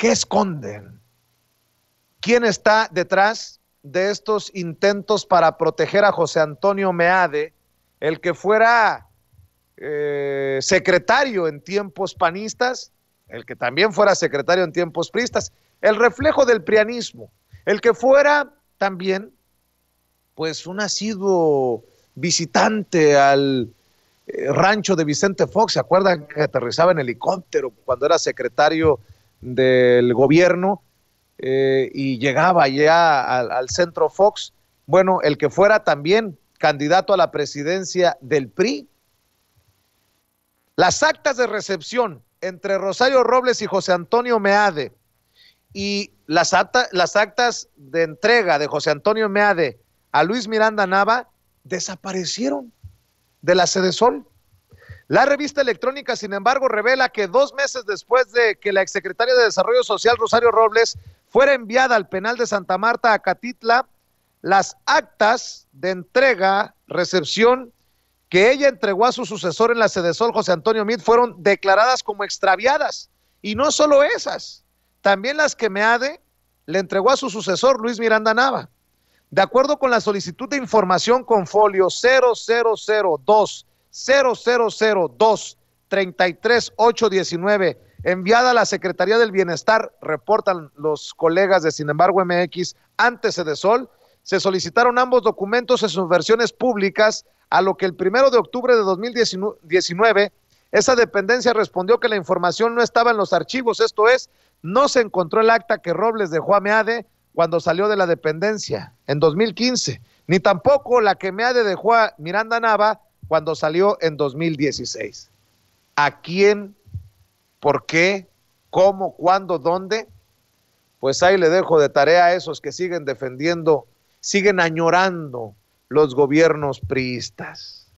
¿Qué esconden? ¿Quién está detrás de estos intentos para proteger a José Antonio Meade, el que fuera eh, secretario en tiempos panistas, el que también fuera secretario en tiempos priistas, el reflejo del prianismo, el que fuera también, pues, un asiduo visitante al eh, rancho de Vicente Fox, ¿se acuerdan que aterrizaba en helicóptero cuando era secretario del gobierno eh, y llegaba ya al, centro Fox. Bueno, el que fuera también candidato a la presidencia del PRI. Las actas de recepción entre Rosario Robles y José Antonio Meade y las, las actas de entrega de José Antonio Meade a Luis Miranda Nava desaparecieron de la sede la revista electrónica, sin embargo, revela que dos meses después de que la exsecretaria de Desarrollo Social, Rosario Robles, fuera enviada al penal de Santa Marta a Catitla, las actas de entrega, recepción que ella entregó a su sucesor en la Sol, José Antonio Mid fueron declaradas como extraviadas. Y no solo esas, también las que Meade le entregó a su sucesor, Luis Miranda Nava. De acuerdo con la solicitud de información con folio 0002 0002 33819 enviada a la Secretaría del Bienestar, reportan los colegas de Sin embargo MX antes de Sol. Se solicitaron ambos documentos en sus versiones públicas, a lo que el primero de octubre de 2019 esa dependencia respondió que la información no estaba en los archivos, esto es, no se encontró el acta que Robles dejó a Meade cuando salió de la dependencia en 2015, ni tampoco la que Meade dejó a Miranda Nava cuando salió en 2016. ¿A quién? ¿Por qué? ¿Cómo? ¿Cuándo? ¿Dónde? Pues ahí le dejo de tarea a esos que siguen defendiendo, siguen añorando los gobiernos priistas.